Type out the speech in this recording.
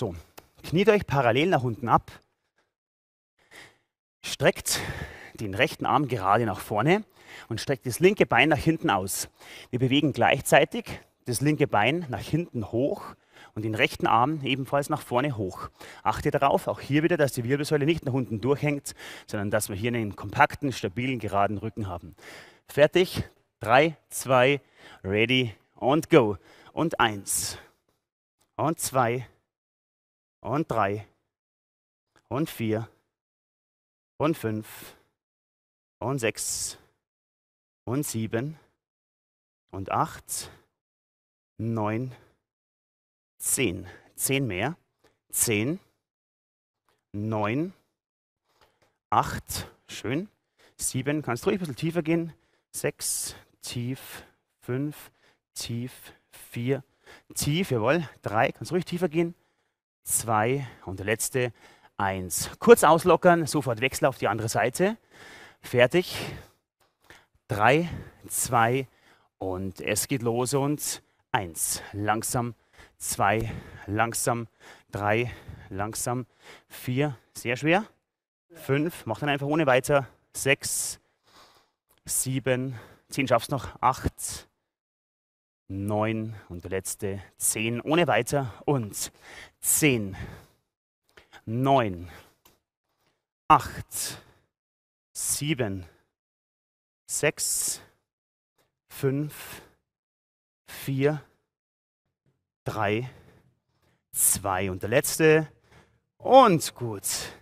so. Kniet euch parallel nach unten ab. Streckt den rechten Arm gerade nach vorne und streckt das linke Bein nach hinten aus. Wir bewegen gleichzeitig das linke Bein nach hinten hoch und den rechten Arm ebenfalls nach vorne hoch. Achte darauf, auch hier wieder, dass die Wirbelsäule nicht nach unten durchhängt, sondern dass wir hier einen kompakten, stabilen, geraden Rücken haben. Fertig. 3, 2, ready und go. Und 1 und 2 und drei und vier und fünf und sechs und sieben und acht, neun, zehn. Zehn mehr. Zehn, neun, acht, schön. Sieben, kannst ruhig ein bisschen tiefer gehen. Sechs, tief, fünf, tief, vier, tief, jawohl. Drei, kannst ruhig tiefer gehen. 2 und der letzte 1. Kurz auslockern, sofort Wechsel auf die andere Seite. Fertig. 3, 2 und es geht los und 1. Langsam 2, langsam 3, langsam 4, sehr schwer. 5, mach dann einfach ohne weiter. 6, 7, 10 schaffst noch. 8, neun und der letzte zehn. Ohne weiter und zehn, neun, acht, sieben, sechs, fünf, vier, drei, zwei und der letzte. Und gut.